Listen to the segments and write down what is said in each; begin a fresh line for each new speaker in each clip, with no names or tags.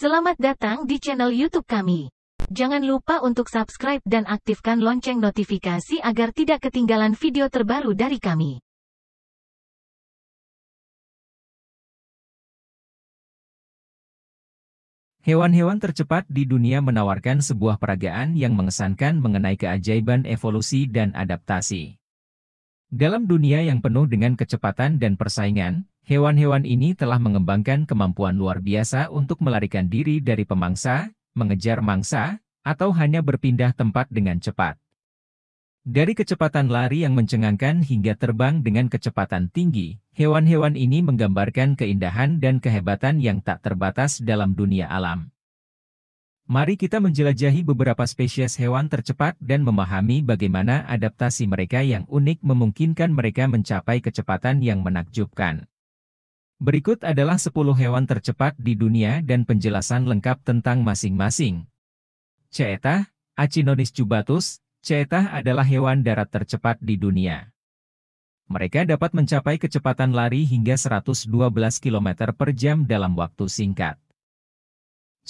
Selamat datang di channel YouTube kami. Jangan lupa untuk subscribe dan aktifkan lonceng notifikasi agar tidak ketinggalan video terbaru dari kami.
Hewan-hewan tercepat di dunia menawarkan sebuah peragaan yang mengesankan mengenai keajaiban evolusi dan adaptasi. Dalam dunia yang penuh dengan kecepatan dan persaingan, hewan-hewan ini telah mengembangkan kemampuan luar biasa untuk melarikan diri dari pemangsa, mengejar mangsa, atau hanya berpindah tempat dengan cepat. Dari kecepatan lari yang mencengangkan hingga terbang dengan kecepatan tinggi, hewan-hewan ini menggambarkan keindahan dan kehebatan yang tak terbatas dalam dunia alam. Mari kita menjelajahi beberapa spesies hewan tercepat dan memahami bagaimana adaptasi mereka yang unik memungkinkan mereka mencapai kecepatan yang menakjubkan. Berikut adalah 10 hewan tercepat di dunia dan penjelasan lengkap tentang masing-masing. Ceetah, Acinonis jubatus, ceetah adalah hewan darat tercepat di dunia. Mereka dapat mencapai kecepatan lari hingga 112 km per jam dalam waktu singkat.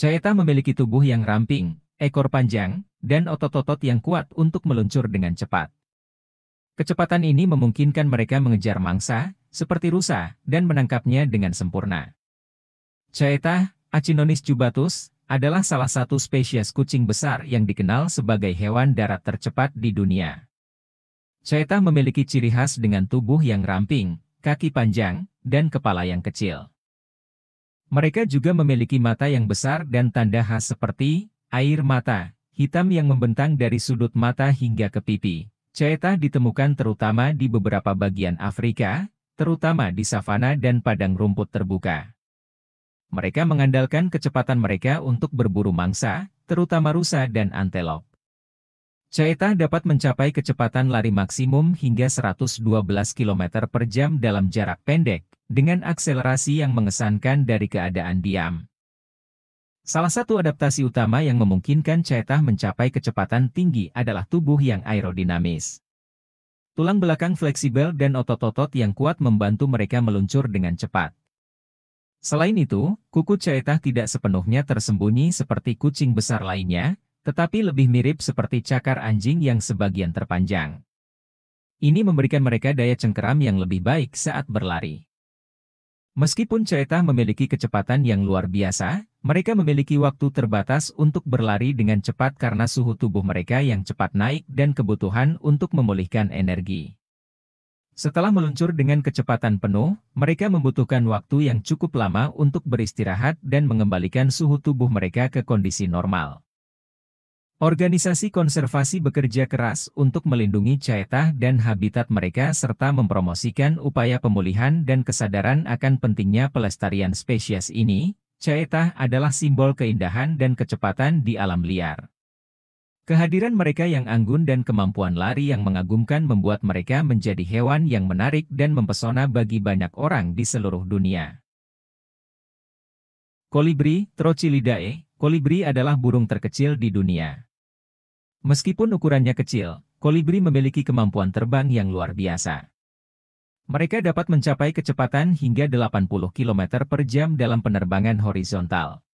Caeta memiliki tubuh yang ramping, ekor panjang, dan otot-otot yang kuat untuk meluncur dengan cepat. Kecepatan ini memungkinkan mereka mengejar mangsa, seperti rusa, dan menangkapnya dengan sempurna. Caeta, Acinonis jubatus, adalah salah satu spesies kucing besar yang dikenal sebagai hewan darat tercepat di dunia. Caeta memiliki ciri khas dengan tubuh yang ramping, kaki panjang, dan kepala yang kecil. Mereka juga memiliki mata yang besar dan tanda khas seperti air mata, hitam yang membentang dari sudut mata hingga ke pipi. Ceetah ditemukan terutama di beberapa bagian Afrika, terutama di savana dan padang rumput terbuka. Mereka mengandalkan kecepatan mereka untuk berburu mangsa, terutama rusa dan antelop. Caeta dapat mencapai kecepatan lari maksimum hingga 112 km per jam dalam jarak pendek, dengan akselerasi yang mengesankan dari keadaan diam. Salah satu adaptasi utama yang memungkinkan Caeta mencapai kecepatan tinggi adalah tubuh yang aerodinamis. Tulang belakang fleksibel dan otot-otot yang kuat membantu mereka meluncur dengan cepat. Selain itu, kuku Caeta tidak sepenuhnya tersembunyi seperti kucing besar lainnya, tetapi lebih mirip seperti cakar anjing yang sebagian terpanjang. Ini memberikan mereka daya cengkeram yang lebih baik saat berlari. Meskipun cerita memiliki kecepatan yang luar biasa, mereka memiliki waktu terbatas untuk berlari dengan cepat karena suhu tubuh mereka yang cepat naik dan kebutuhan untuk memulihkan energi. Setelah meluncur dengan kecepatan penuh, mereka membutuhkan waktu yang cukup lama untuk beristirahat dan mengembalikan suhu tubuh mereka ke kondisi normal. Organisasi konservasi bekerja keras untuk melindungi caetah dan habitat mereka serta mempromosikan upaya pemulihan dan kesadaran akan pentingnya pelestarian spesies ini. Caetah adalah simbol keindahan dan kecepatan di alam liar. Kehadiran mereka yang anggun dan kemampuan lari yang mengagumkan membuat mereka menjadi hewan yang menarik dan mempesona bagi banyak orang di seluruh dunia. Kolibri, Trochilidae, kolibri adalah burung terkecil di dunia. Meskipun ukurannya kecil, kolibri memiliki kemampuan terbang yang luar biasa. Mereka dapat mencapai kecepatan hingga 80 km per jam dalam penerbangan horizontal.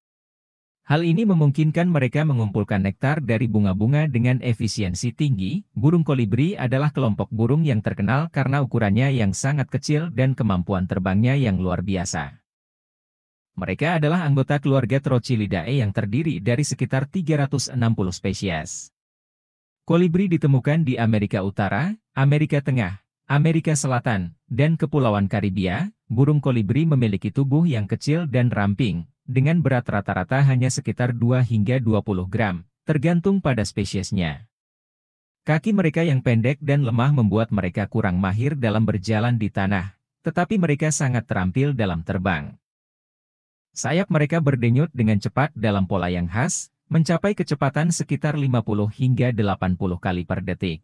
Hal ini memungkinkan mereka mengumpulkan nektar dari bunga-bunga dengan efisiensi tinggi. Burung kolibri adalah kelompok burung yang terkenal karena ukurannya yang sangat kecil dan kemampuan terbangnya yang luar biasa. Mereka adalah anggota keluarga Trochilidae yang terdiri dari sekitar 360 spesies. Kolibri ditemukan di Amerika Utara, Amerika Tengah, Amerika Selatan, dan Kepulauan Karibia. Burung kolibri memiliki tubuh yang kecil dan ramping, dengan berat rata-rata hanya sekitar 2 hingga 20 gram, tergantung pada spesiesnya. Kaki mereka yang pendek dan lemah membuat mereka kurang mahir dalam berjalan di tanah, tetapi mereka sangat terampil dalam terbang. Sayap mereka berdenyut dengan cepat dalam pola yang khas, mencapai kecepatan sekitar 50 hingga 80 kali per detik.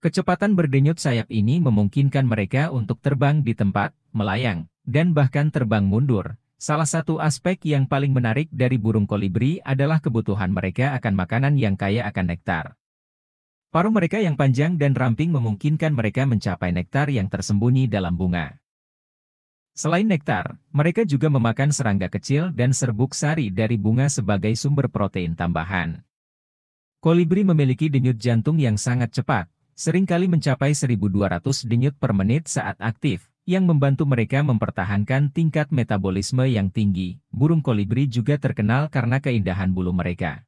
Kecepatan berdenyut sayap ini memungkinkan mereka untuk terbang di tempat, melayang, dan bahkan terbang mundur. Salah satu aspek yang paling menarik dari burung kolibri adalah kebutuhan mereka akan makanan yang kaya akan nektar. Paruh mereka yang panjang dan ramping memungkinkan mereka mencapai nektar yang tersembunyi dalam bunga. Selain nektar, mereka juga memakan serangga kecil dan serbuk sari dari bunga sebagai sumber protein tambahan. Kolibri memiliki denyut jantung yang sangat cepat, seringkali mencapai 1200 denyut per menit saat aktif, yang membantu mereka mempertahankan tingkat metabolisme yang tinggi. Burung kolibri juga terkenal karena keindahan bulu mereka.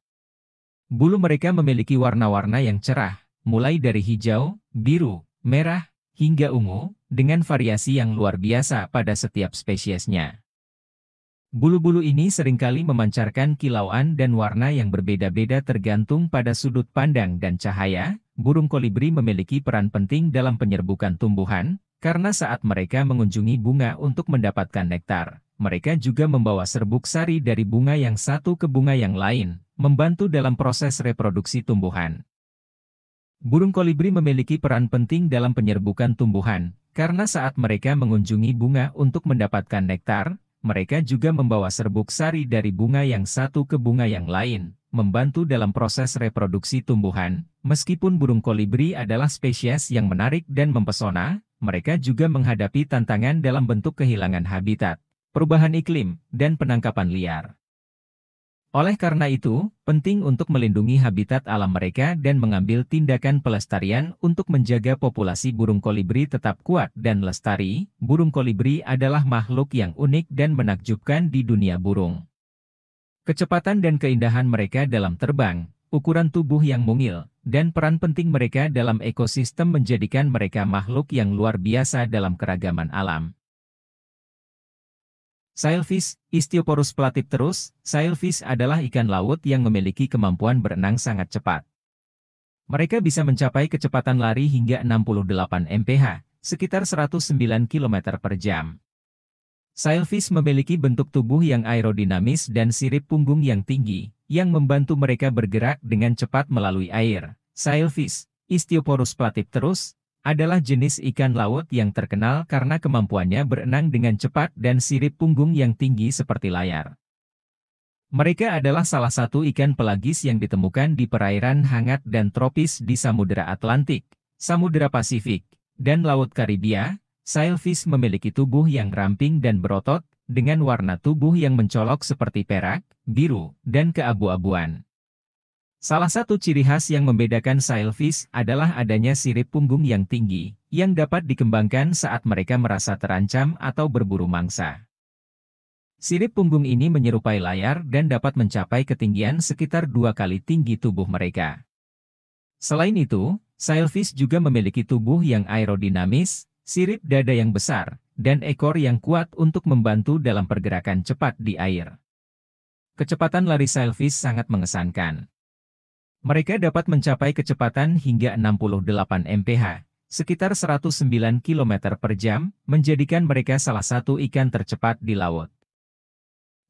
Bulu mereka memiliki warna-warna yang cerah, mulai dari hijau, biru, merah, hingga ungu, dengan variasi yang luar biasa pada setiap spesiesnya. Bulu-bulu ini seringkali memancarkan kilauan dan warna yang berbeda-beda tergantung pada sudut pandang dan cahaya. Burung kolibri memiliki peran penting dalam penyerbukan tumbuhan, karena saat mereka mengunjungi bunga untuk mendapatkan nektar, mereka juga membawa serbuk sari dari bunga yang satu ke bunga yang lain, membantu dalam proses reproduksi tumbuhan. Burung kolibri memiliki peran penting dalam penyerbukan tumbuhan, karena saat mereka mengunjungi bunga untuk mendapatkan nektar, mereka juga membawa serbuk sari dari bunga yang satu ke bunga yang lain, membantu dalam proses reproduksi tumbuhan. Meskipun burung kolibri adalah spesies yang menarik dan mempesona, mereka juga menghadapi tantangan dalam bentuk kehilangan habitat, perubahan iklim, dan penangkapan liar. Oleh karena itu, penting untuk melindungi habitat alam mereka dan mengambil tindakan pelestarian untuk menjaga populasi burung kolibri tetap kuat dan lestari. Burung kolibri adalah makhluk yang unik dan menakjubkan di dunia burung. Kecepatan dan keindahan mereka dalam terbang, ukuran tubuh yang mungil, dan peran penting mereka dalam ekosistem menjadikan mereka makhluk yang luar biasa dalam keragaman alam. Sailfish, Istioporus terus, sailfish adalah ikan laut yang memiliki kemampuan berenang sangat cepat. Mereka bisa mencapai kecepatan lari hingga 68 mph, sekitar 109 km per jam. Sailfish memiliki bentuk tubuh yang aerodinamis dan sirip punggung yang tinggi, yang membantu mereka bergerak dengan cepat melalui air. Sailfish, Istioporus terus, adalah jenis ikan laut yang terkenal karena kemampuannya berenang dengan cepat dan sirip punggung yang tinggi seperti layar. Mereka adalah salah satu ikan pelagis yang ditemukan di perairan hangat dan tropis di Samudera Atlantik, Samudera Pasifik, dan Laut Karibia. Sailfish memiliki tubuh yang ramping dan berotot, dengan warna tubuh yang mencolok seperti perak, biru, dan keabu-abuan. Salah satu ciri khas yang membedakan sailfish adalah adanya sirip punggung yang tinggi, yang dapat dikembangkan saat mereka merasa terancam atau berburu mangsa. Sirip punggung ini menyerupai layar dan dapat mencapai ketinggian sekitar dua kali tinggi tubuh mereka. Selain itu, sailfish juga memiliki tubuh yang aerodinamis, sirip dada yang besar, dan ekor yang kuat untuk membantu dalam pergerakan cepat di air. Kecepatan lari sailfish sangat mengesankan. Mereka dapat mencapai kecepatan hingga 68 mph, sekitar 109 km per jam, menjadikan mereka salah satu ikan tercepat di laut.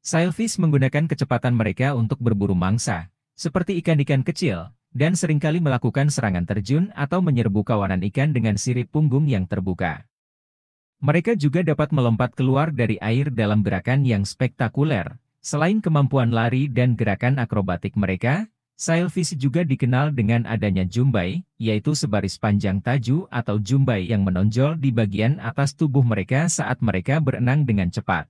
Sailfish menggunakan kecepatan mereka untuk berburu mangsa, seperti ikan-ikan kecil, dan seringkali melakukan serangan terjun atau menyerbu kawanan ikan dengan sirip punggung yang terbuka. Mereka juga dapat melompat keluar dari air dalam gerakan yang spektakuler. Selain kemampuan lari dan gerakan akrobatik mereka, Sailfish juga dikenal dengan adanya jumbai, yaitu sebaris panjang taju atau jumbai yang menonjol di bagian atas tubuh mereka saat mereka berenang dengan cepat.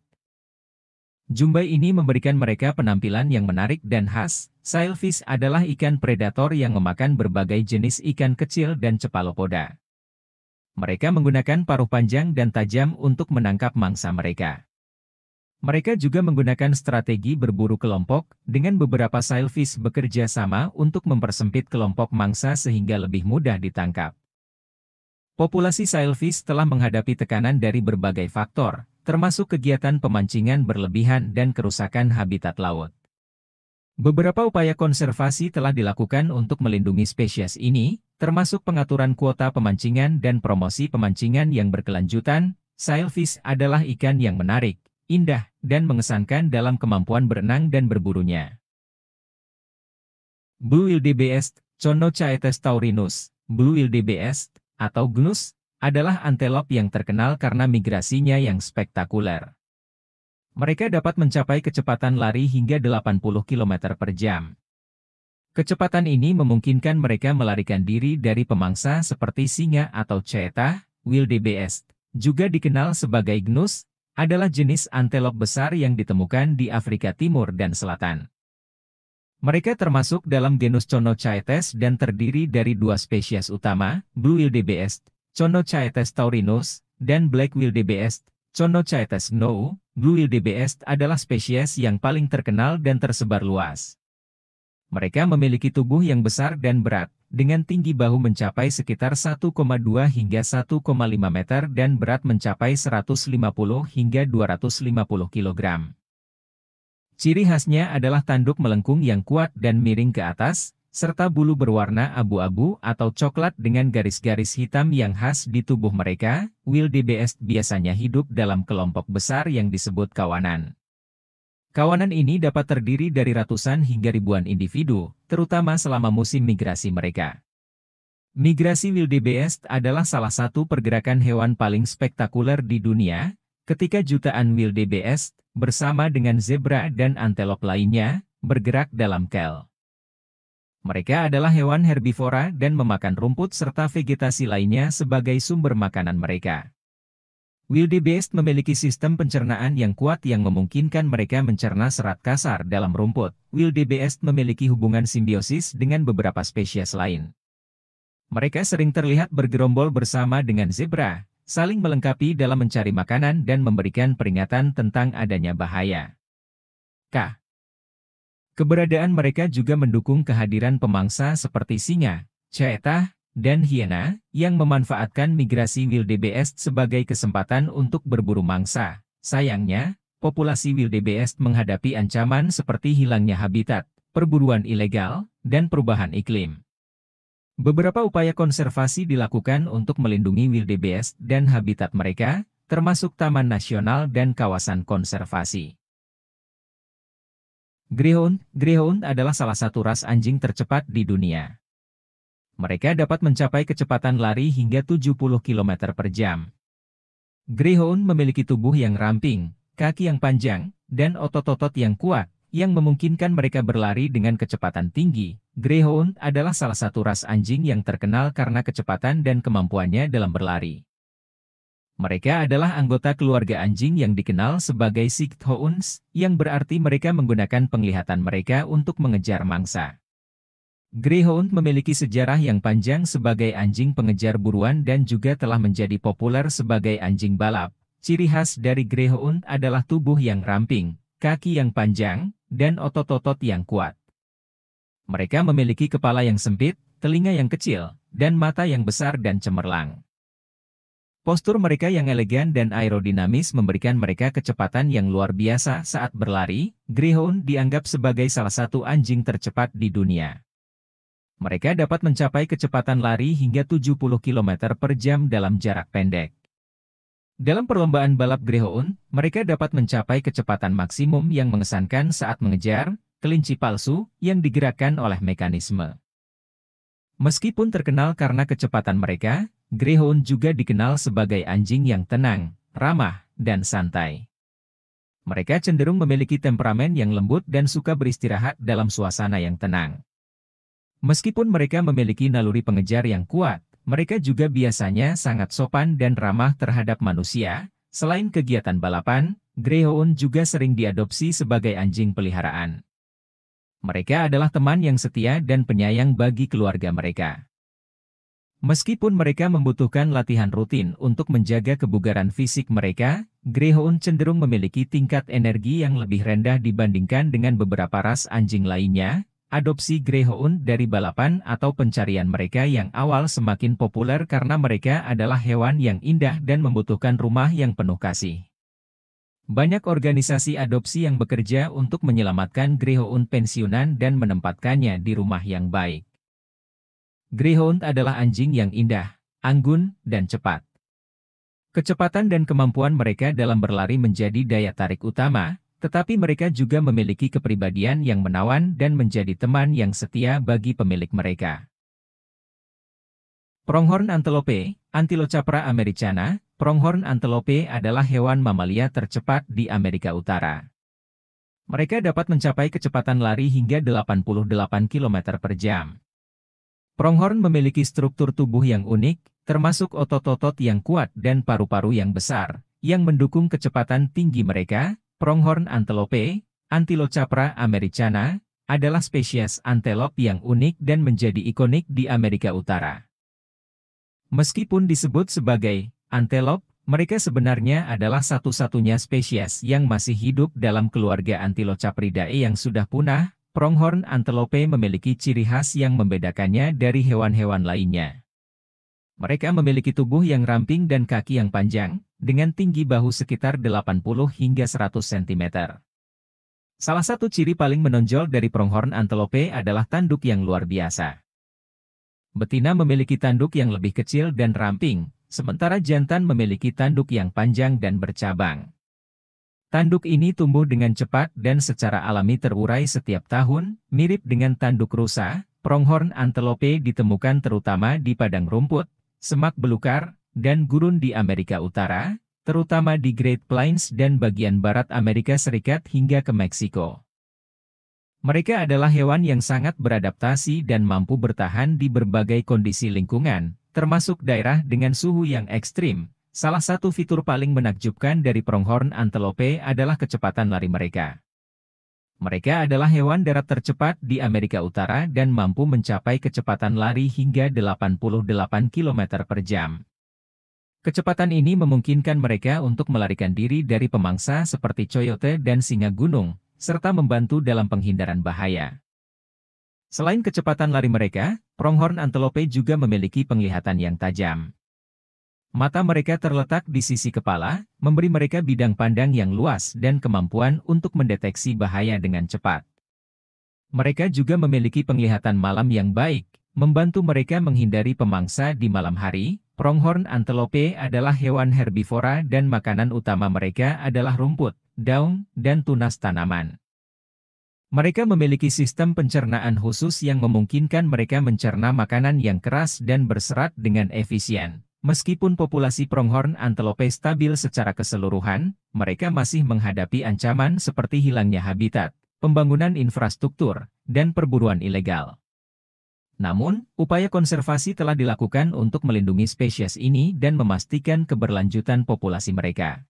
Jumbai ini memberikan mereka penampilan yang menarik dan khas. Sailfish adalah ikan predator yang memakan berbagai jenis ikan kecil dan cephalopoda. Mereka menggunakan paruh panjang dan tajam untuk menangkap mangsa mereka. Mereka juga menggunakan strategi berburu kelompok, dengan beberapa sailfish bekerja sama untuk mempersempit kelompok mangsa sehingga lebih mudah ditangkap. Populasi sailfish telah menghadapi tekanan dari berbagai faktor, termasuk kegiatan pemancingan berlebihan dan kerusakan habitat laut. Beberapa upaya konservasi telah dilakukan untuk melindungi spesies ini, termasuk pengaturan kuota pemancingan dan promosi pemancingan yang berkelanjutan. Sailfish adalah ikan yang menarik, indah, dan mengesankan dalam kemampuan berenang dan berburunya. Blue wildebeest, Chonochaetes taurinus, Blue wildebeest, atau gnus, adalah antelop yang terkenal karena migrasinya yang spektakuler. Mereka dapat mencapai kecepatan lari hingga 80 km per jam. Kecepatan ini memungkinkan mereka melarikan diri dari pemangsa seperti singa atau cheetah, wildebeest, juga dikenal sebagai gnus, adalah jenis antelop besar yang ditemukan di Afrika Timur dan Selatan. Mereka termasuk dalam genus Chonochaetes dan terdiri dari dua spesies utama, Blue wildebeest, Chonochaetes taurinus, dan Black wildebeest, Chonochaetes gnou. Blue wildebeest adalah spesies yang paling terkenal dan tersebar luas. Mereka memiliki tubuh yang besar dan berat, dengan tinggi bahu mencapai sekitar 1,2 hingga 1,5 meter dan berat mencapai 150 hingga 250 kg. Ciri khasnya adalah tanduk melengkung yang kuat dan miring ke atas, serta bulu berwarna abu-abu atau coklat dengan garis-garis hitam yang khas di tubuh mereka, wildebeest biasanya hidup dalam kelompok besar yang disebut kawanan. Kawanan ini dapat terdiri dari ratusan hingga ribuan individu, terutama selama musim migrasi mereka. Migrasi wildebeest adalah salah satu pergerakan hewan paling spektakuler di dunia, ketika jutaan wildebeest, bersama dengan zebra dan antelop lainnya, bergerak dalam kel. Mereka adalah hewan herbivora dan memakan rumput serta vegetasi lainnya sebagai sumber makanan mereka. Wildebeest memiliki sistem pencernaan yang kuat yang memungkinkan mereka mencerna serat kasar dalam rumput. Wildebeest memiliki hubungan simbiosis dengan beberapa spesies lain. Mereka sering terlihat bergerombol bersama dengan zebra, saling melengkapi dalam mencari makanan dan memberikan peringatan tentang adanya bahaya. K. Keberadaan mereka juga mendukung kehadiran pemangsa seperti singa, ceetah, dan hiena, yang memanfaatkan migrasi wildebeest sebagai kesempatan untuk berburu mangsa. Sayangnya, populasi wildebeest menghadapi ancaman seperti hilangnya habitat, perburuan ilegal, dan perubahan iklim. Beberapa upaya konservasi dilakukan untuk melindungi wildebeest dan habitat mereka, termasuk taman nasional dan kawasan konservasi. Greyhound, Greyhound adalah salah satu ras anjing tercepat di dunia mereka dapat mencapai kecepatan lari hingga 70 km per jam. Greyhound memiliki tubuh yang ramping, kaki yang panjang, dan otot-otot yang kuat, yang memungkinkan mereka berlari dengan kecepatan tinggi. Greyhound adalah salah satu ras anjing yang terkenal karena kecepatan dan kemampuannya dalam berlari. Mereka adalah anggota keluarga anjing yang dikenal sebagai sighthounds, yang berarti mereka menggunakan penglihatan mereka untuk mengejar mangsa. Greyhound memiliki sejarah yang panjang sebagai anjing pengejar buruan dan juga telah menjadi populer sebagai anjing balap. Ciri khas dari Greyhound adalah tubuh yang ramping, kaki yang panjang, dan otot-otot yang kuat. Mereka memiliki kepala yang sempit, telinga yang kecil, dan mata yang besar dan cemerlang. Postur mereka yang elegan dan aerodinamis memberikan mereka kecepatan yang luar biasa saat berlari. Greyhound dianggap sebagai salah satu anjing tercepat di dunia mereka dapat mencapai kecepatan lari hingga 70 km per jam dalam jarak pendek. Dalam perlombaan balap Greyhound, mereka dapat mencapai kecepatan maksimum yang mengesankan saat mengejar kelinci palsu yang digerakkan oleh mekanisme. Meskipun terkenal karena kecepatan mereka, Greyhound juga dikenal sebagai anjing yang tenang, ramah, dan santai. Mereka cenderung memiliki temperamen yang lembut dan suka beristirahat dalam suasana yang tenang. Meskipun mereka memiliki naluri pengejar yang kuat, mereka juga biasanya sangat sopan dan ramah terhadap manusia. Selain kegiatan balapan, Greyhound juga sering diadopsi sebagai anjing peliharaan. Mereka adalah teman yang setia dan penyayang bagi keluarga mereka. Meskipun mereka membutuhkan latihan rutin untuk menjaga kebugaran fisik mereka, Greyhound cenderung memiliki tingkat energi yang lebih rendah dibandingkan dengan beberapa ras anjing lainnya, adopsi greyhound dari balapan atau pencarian mereka yang awal semakin populer karena mereka adalah hewan yang indah dan membutuhkan rumah yang penuh kasih. Banyak organisasi adopsi yang bekerja untuk menyelamatkan greyhound pensiunan dan menempatkannya di rumah yang baik. Greyhound adalah anjing yang indah, anggun, dan cepat. Kecepatan dan kemampuan mereka dalam berlari menjadi daya tarik utama, tetapi mereka juga memiliki kepribadian yang menawan dan menjadi teman yang setia bagi pemilik mereka. Pronghorn antelope, Antilochapra americana, pronghorn antelope adalah hewan mamalia tercepat di Amerika Utara. Mereka dapat mencapai kecepatan lari hingga 88 km per jam. Pronghorn memiliki struktur tubuh yang unik, termasuk otot-otot yang kuat dan paru-paru yang besar, yang mendukung kecepatan tinggi mereka, Pronghorn antelope, Antilocapra americana, adalah spesies antelop yang unik dan menjadi ikonik di Amerika Utara. Meskipun disebut sebagai antelop, mereka sebenarnya adalah satu-satunya spesies yang masih hidup dalam keluarga Antilocapridae yang sudah punah. Pronghorn antelope memiliki ciri khas yang membedakannya dari hewan-hewan lainnya. Mereka memiliki tubuh yang ramping dan kaki yang panjang, dengan tinggi bahu sekitar 80 hingga 100 cm. Salah satu ciri paling menonjol dari pronghorn antelope adalah tanduk yang luar biasa. Betina memiliki tanduk yang lebih kecil dan ramping, sementara jantan memiliki tanduk yang panjang dan bercabang. Tanduk ini tumbuh dengan cepat dan secara alami terurai setiap tahun, mirip dengan tanduk rusa, pronghorn antelope ditemukan terutama di padang rumput, semak belukar, dan gurun di Amerika Utara, terutama di Great Plains dan bagian barat Amerika Serikat hingga ke Meksiko. Mereka adalah hewan yang sangat beradaptasi dan mampu bertahan di berbagai kondisi lingkungan, termasuk daerah dengan suhu yang ekstrim. Salah satu fitur paling menakjubkan dari pronghorn antelope adalah kecepatan lari mereka. Mereka adalah hewan darat tercepat di Amerika Utara dan mampu mencapai kecepatan lari hingga 88 km per jam. Kecepatan ini memungkinkan mereka untuk melarikan diri dari pemangsa seperti coyote dan singa gunung, serta membantu dalam penghindaran bahaya. Selain kecepatan lari mereka, pronghorn antelope juga memiliki penglihatan yang tajam. Mata mereka terletak di sisi kepala, memberi mereka bidang pandang yang luas dan kemampuan untuk mendeteksi bahaya dengan cepat. Mereka juga memiliki penglihatan malam yang baik, membantu mereka menghindari pemangsa di malam hari. Pronghorn antelope adalah hewan herbivora dan makanan utama mereka adalah rumput, daun, dan tunas tanaman. Mereka memiliki sistem pencernaan khusus yang memungkinkan mereka mencerna makanan yang keras dan berserat dengan efisien. Meskipun populasi pronghorn antelope stabil secara keseluruhan, mereka masih menghadapi ancaman seperti hilangnya habitat, pembangunan infrastruktur, dan perburuan ilegal. Namun, upaya konservasi telah dilakukan untuk melindungi spesies ini dan memastikan keberlanjutan populasi mereka.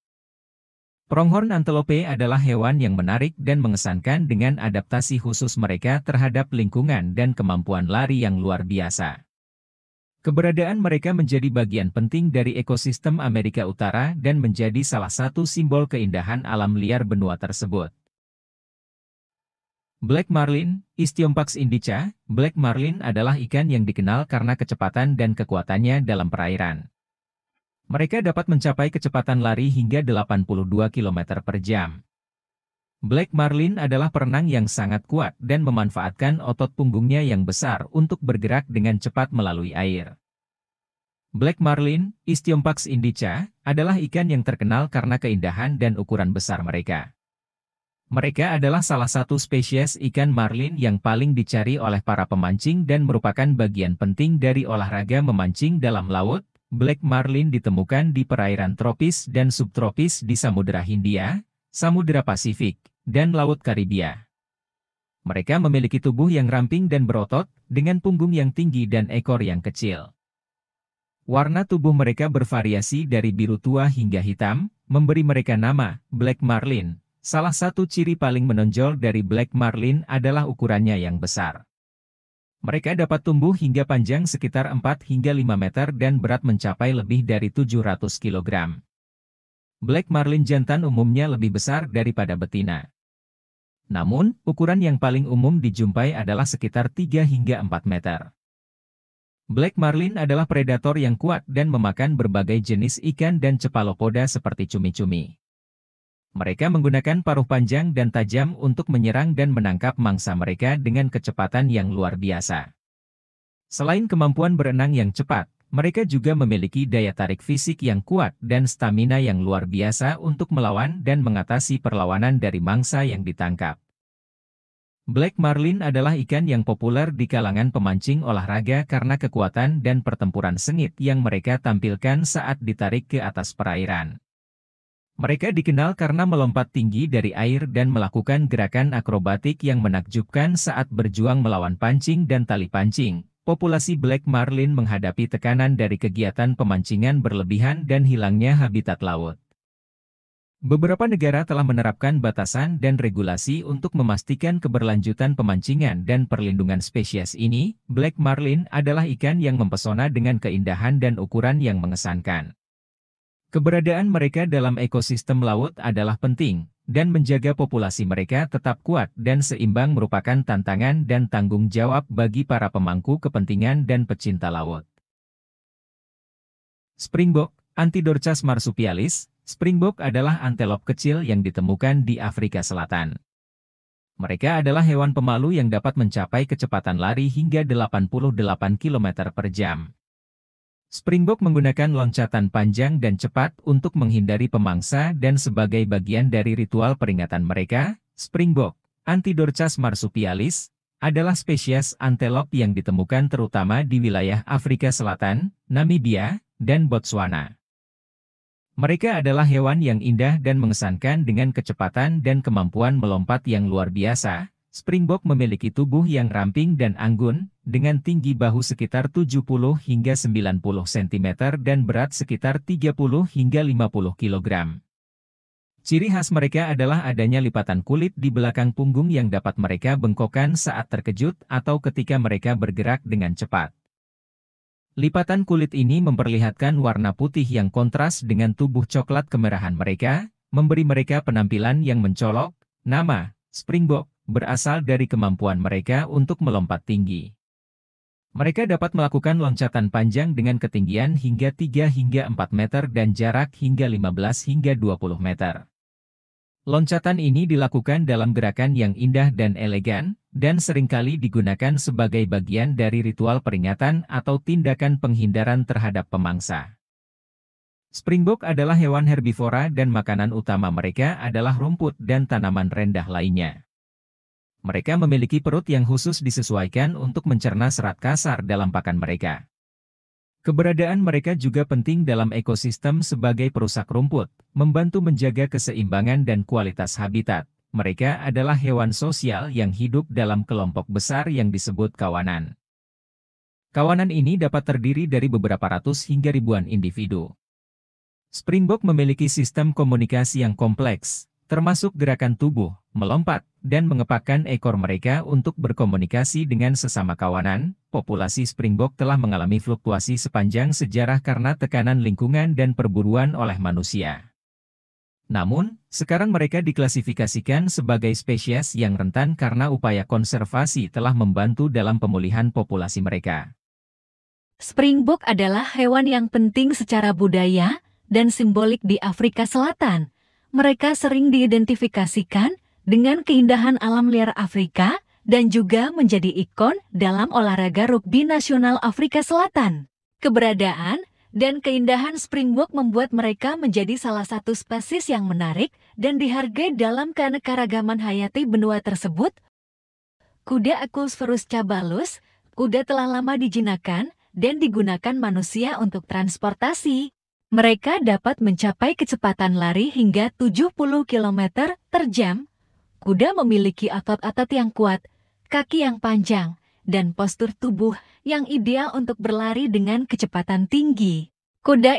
Pronghorn antelope adalah hewan yang menarik dan mengesankan dengan adaptasi khusus mereka terhadap lingkungan dan kemampuan lari yang luar biasa. Keberadaan mereka menjadi bagian penting dari ekosistem Amerika Utara dan menjadi salah satu simbol keindahan alam liar benua tersebut. Black Marlin, Istiompax indica, Black Marlin adalah ikan yang dikenal karena kecepatan dan kekuatannya dalam perairan. Mereka dapat mencapai kecepatan lari hingga 82 km per jam. Black Marlin adalah perenang yang sangat kuat dan memanfaatkan otot punggungnya yang besar untuk bergerak dengan cepat melalui air. Black Marlin, Istiompax indica, adalah ikan yang terkenal karena keindahan dan ukuran besar mereka. Mereka adalah salah satu spesies ikan marlin yang paling dicari oleh para pemancing dan merupakan bagian penting dari olahraga memancing dalam laut. Black Marlin ditemukan di perairan tropis dan subtropis di Samudera Hindia, Samudera Pasifik, dan Laut Karibia. Mereka memiliki tubuh yang ramping dan berotot, dengan punggung yang tinggi dan ekor yang kecil. Warna tubuh mereka bervariasi dari biru tua hingga hitam, memberi mereka nama, Black Marlin. Salah satu ciri paling menonjol dari Black Marlin adalah ukurannya yang besar. Mereka dapat tumbuh hingga panjang sekitar 4 hingga 5 meter dan berat mencapai lebih dari 700 kg. Black Marlin jantan umumnya lebih besar daripada betina. Namun, ukuran yang paling umum dijumpai adalah sekitar 3 hingga 4 meter. Black Marlin adalah predator yang kuat dan memakan berbagai jenis ikan dan cepalopoda seperti cumi-cumi. Mereka menggunakan paruh panjang dan tajam untuk menyerang dan menangkap mangsa mereka dengan kecepatan yang luar biasa. Selain kemampuan berenang yang cepat, mereka juga memiliki daya tarik fisik yang kuat dan stamina yang luar biasa untuk melawan dan mengatasi perlawanan dari mangsa yang ditangkap. Black Marlin adalah ikan yang populer di kalangan pemancing olahraga karena kekuatan dan pertempuran sengit yang mereka tampilkan saat ditarik ke atas perairan. Mereka dikenal karena melompat tinggi dari air dan melakukan gerakan akrobatik yang menakjubkan saat berjuang melawan pancing dan tali pancing, populasi black marlin menghadapi tekanan dari kegiatan pemancingan berlebihan dan hilangnya habitat laut. Beberapa negara telah menerapkan batasan dan regulasi untuk memastikan keberlanjutan pemancingan dan perlindungan spesies ini. Black marlin adalah ikan yang mempesona dengan keindahan dan ukuran yang mengesankan. Keberadaan mereka dalam ekosistem laut adalah penting, dan menjaga populasi mereka tetap kuat dan seimbang merupakan tantangan dan tanggung jawab bagi para pemangku kepentingan dan pecinta laut. Springbok, Antidorcas marsupialis, Springbok adalah antelop kecil yang ditemukan di Afrika Selatan. Mereka adalah hewan pemalu yang dapat mencapai kecepatan lari hingga 88 km per jam. Springbok menggunakan loncatan panjang dan cepat untuk menghindari pemangsa dan sebagai bagian dari ritual peringatan mereka, Springbok, Antidorcas marsupialis, adalah spesies antelop yang ditemukan terutama di wilayah Afrika Selatan, Namibia, dan Botswana. Mereka adalah hewan yang indah dan mengesankan dengan kecepatan dan kemampuan melompat yang luar biasa, Springbok memiliki tubuh yang ramping dan anggun, dengan tinggi bahu sekitar 70 hingga 90 cm dan berat sekitar 30 hingga 50 kg. Ciri khas mereka adalah adanya lipatan kulit di belakang punggung yang dapat mereka bengkokkan saat terkejut atau ketika mereka bergerak dengan cepat. Lipatan kulit ini memperlihatkan warna putih yang kontras dengan tubuh coklat kemerahan mereka, memberi mereka penampilan yang mencolok, nama, Springbok berasal dari kemampuan mereka untuk melompat tinggi. Mereka dapat melakukan loncatan panjang dengan ketinggian hingga 3 hingga 4 meter dan jarak hingga 15 hingga 20 meter. Loncatan ini dilakukan dalam gerakan yang indah dan elegan, dan seringkali digunakan sebagai bagian dari ritual peringatan atau tindakan penghindaran terhadap pemangsa. Springbok adalah hewan herbivora dan makanan utama mereka adalah rumput dan tanaman rendah lainnya mereka memiliki perut yang khusus disesuaikan untuk mencerna serat kasar dalam pakan mereka. Keberadaan mereka juga penting dalam ekosistem sebagai perusak rumput, membantu menjaga keseimbangan dan kualitas habitat. Mereka adalah hewan sosial yang hidup dalam kelompok besar yang disebut kawanan. Kawanan ini dapat terdiri dari beberapa ratus hingga ribuan individu. Springbok memiliki sistem komunikasi yang kompleks, termasuk gerakan tubuh, melompat, dan mengepakkan ekor mereka untuk berkomunikasi dengan sesama kawanan, populasi Springbok telah mengalami fluktuasi sepanjang sejarah karena tekanan lingkungan dan perburuan oleh manusia. Namun, sekarang mereka diklasifikasikan sebagai spesies yang rentan karena upaya konservasi telah membantu dalam pemulihan populasi mereka.
Springbok adalah hewan yang penting secara budaya dan simbolik di Afrika Selatan. Mereka sering diidentifikasikan dengan keindahan alam liar Afrika dan juga menjadi ikon dalam olahraga rugby nasional Afrika Selatan. Keberadaan dan keindahan Springbok membuat mereka menjadi salah satu spesies yang menarik dan dihargai dalam keanekaragaman hayati benua tersebut. Kuda ferus cabalus, kuda telah lama dijinakan dan digunakan manusia untuk transportasi. Mereka dapat mencapai kecepatan lari hingga 70 km per jam Kuda memiliki otot-otot yang kuat, kaki yang panjang, dan postur tubuh yang ideal untuk berlari dengan kecepatan tinggi. Kuda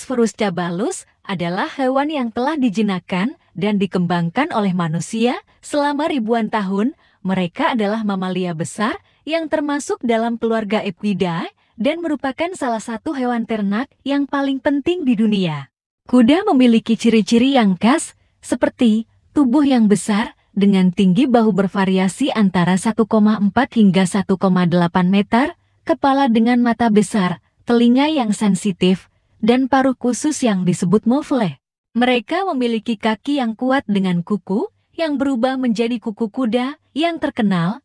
ferus cabalus adalah hewan yang telah dijinakan dan dikembangkan oleh manusia selama ribuan tahun. Mereka adalah mamalia besar yang termasuk dalam keluarga Equidae dan merupakan salah satu hewan ternak yang paling penting di dunia. Kuda memiliki ciri-ciri yang khas seperti Tubuh yang besar, dengan tinggi bahu bervariasi antara 1,4 hingga 1,8 meter, kepala dengan mata besar, telinga yang sensitif, dan paruh khusus yang disebut mufle. Mereka memiliki kaki yang kuat dengan kuku, yang berubah menjadi kuku kuda, yang terkenal.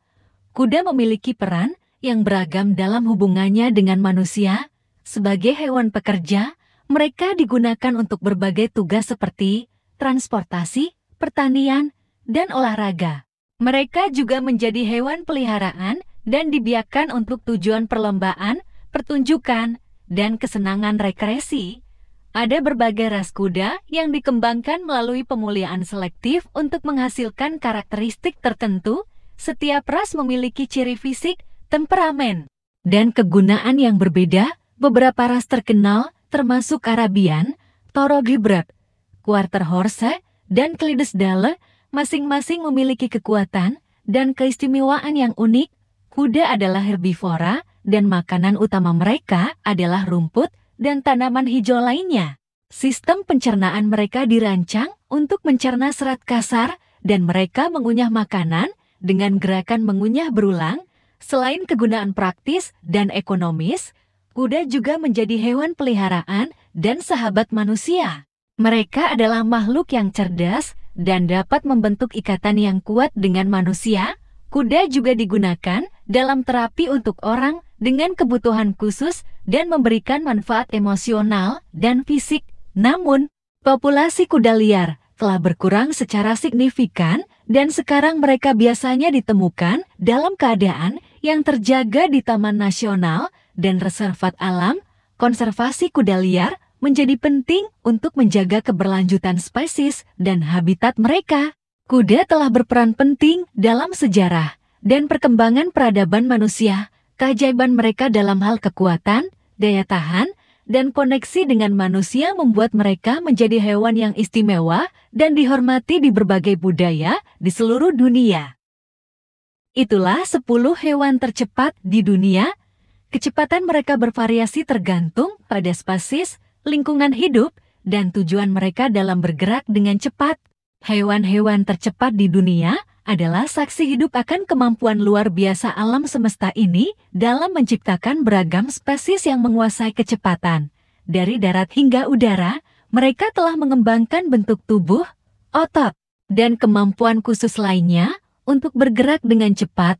Kuda memiliki peran, yang beragam dalam hubungannya dengan manusia. Sebagai hewan pekerja, mereka digunakan untuk berbagai tugas seperti transportasi, pertanian, dan olahraga. Mereka juga menjadi hewan peliharaan dan dibiarkan untuk tujuan perlombaan, pertunjukan, dan kesenangan rekreasi. Ada berbagai ras kuda yang dikembangkan melalui pemuliaan selektif untuk menghasilkan karakteristik tertentu. Setiap ras memiliki ciri fisik, temperamen, dan kegunaan yang berbeda. Beberapa ras terkenal, termasuk Arabian, Toro Gibret, Quarter Horse, dan Klides Dale masing-masing memiliki kekuatan dan keistimewaan yang unik. Kuda adalah herbivora dan makanan utama mereka adalah rumput dan tanaman hijau lainnya. Sistem pencernaan mereka dirancang untuk mencerna serat kasar dan mereka mengunyah makanan dengan gerakan mengunyah berulang. Selain kegunaan praktis dan ekonomis, kuda juga menjadi hewan peliharaan dan sahabat manusia. Mereka adalah makhluk yang cerdas dan dapat membentuk ikatan yang kuat dengan manusia. Kuda juga digunakan dalam terapi untuk orang dengan kebutuhan khusus dan memberikan manfaat emosional dan fisik. Namun, populasi kuda liar telah berkurang secara signifikan dan sekarang mereka biasanya ditemukan dalam keadaan yang terjaga di Taman Nasional dan Reservat Alam, konservasi kuda liar menjadi penting untuk menjaga keberlanjutan spesies dan habitat mereka. Kuda telah berperan penting dalam sejarah dan perkembangan peradaban manusia, keajaiban mereka dalam hal kekuatan, daya tahan, dan koneksi dengan manusia membuat mereka menjadi hewan yang istimewa dan dihormati di berbagai budaya di seluruh dunia. Itulah 10 hewan tercepat di dunia. Kecepatan mereka bervariasi tergantung pada spesies lingkungan hidup, dan tujuan mereka dalam bergerak dengan cepat. Hewan-hewan tercepat di dunia adalah saksi hidup akan kemampuan luar biasa alam semesta ini dalam menciptakan beragam spesies yang menguasai kecepatan. Dari darat hingga udara, mereka telah mengembangkan bentuk tubuh, otot, dan kemampuan khusus lainnya untuk bergerak dengan cepat.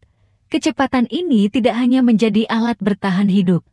Kecepatan ini tidak hanya menjadi alat bertahan hidup,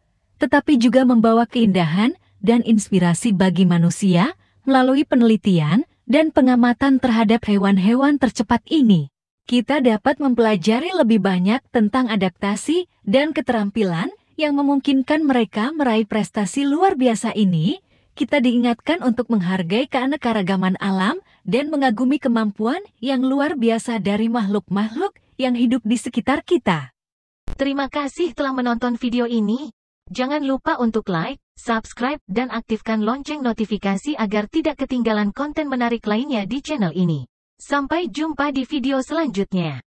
tetapi juga membawa keindahan dan inspirasi bagi manusia melalui penelitian dan pengamatan terhadap hewan-hewan tercepat ini. Kita dapat mempelajari lebih banyak tentang adaptasi dan keterampilan yang memungkinkan mereka meraih prestasi luar biasa ini. Kita diingatkan untuk menghargai keanekaragaman alam dan mengagumi kemampuan yang luar biasa dari makhluk-makhluk yang hidup di sekitar kita. Terima kasih telah menonton video ini. Jangan lupa untuk like, subscribe, dan aktifkan lonceng notifikasi agar tidak ketinggalan konten menarik lainnya di channel ini. Sampai jumpa di video selanjutnya.